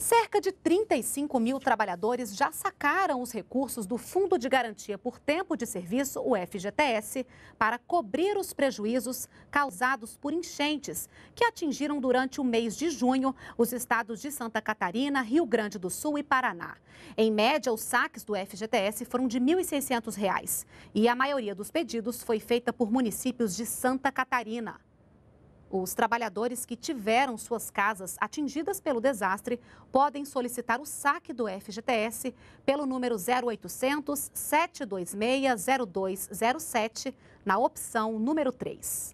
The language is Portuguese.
Cerca de 35 mil trabalhadores já sacaram os recursos do Fundo de Garantia por Tempo de Serviço, o FGTS, para cobrir os prejuízos causados por enchentes que atingiram durante o mês de junho os estados de Santa Catarina, Rio Grande do Sul e Paraná. Em média, os saques do FGTS foram de R$ 1.600 e a maioria dos pedidos foi feita por municípios de Santa Catarina. Os trabalhadores que tiveram suas casas atingidas pelo desastre podem solicitar o saque do FGTS pelo número 0800 726 0207, na opção número 3.